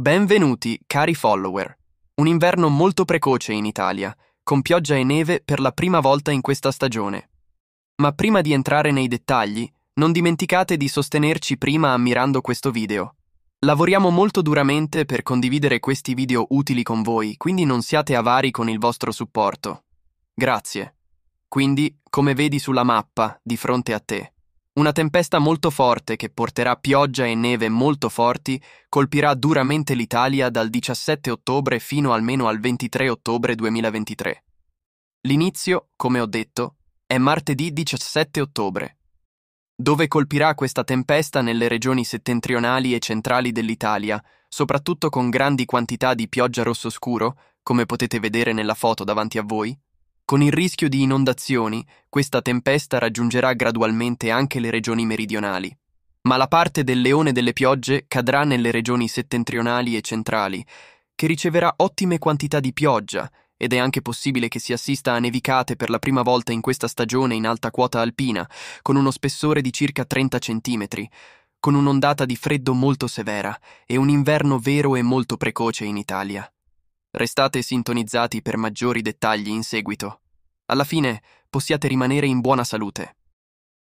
Benvenuti, cari follower. Un inverno molto precoce in Italia, con pioggia e neve per la prima volta in questa stagione. Ma prima di entrare nei dettagli, non dimenticate di sostenerci prima ammirando questo video. Lavoriamo molto duramente per condividere questi video utili con voi, quindi non siate avari con il vostro supporto. Grazie. Quindi, come vedi sulla mappa, di fronte a te, una tempesta molto forte che porterà pioggia e neve molto forti colpirà duramente l'Italia dal 17 ottobre fino almeno al 23 ottobre 2023. L'inizio, come ho detto, è martedì 17 ottobre, dove colpirà questa tempesta nelle regioni settentrionali e centrali dell'Italia, soprattutto con grandi quantità di pioggia rosso scuro, come potete vedere nella foto davanti a voi, con il rischio di inondazioni, questa tempesta raggiungerà gradualmente anche le regioni meridionali. Ma la parte del leone delle piogge cadrà nelle regioni settentrionali e centrali, che riceverà ottime quantità di pioggia ed è anche possibile che si assista a nevicate per la prima volta in questa stagione in alta quota alpina, con uno spessore di circa 30 cm, con un'ondata di freddo molto severa e un inverno vero e molto precoce in Italia. Restate sintonizzati per maggiori dettagli in seguito. Alla fine possiate rimanere in buona salute.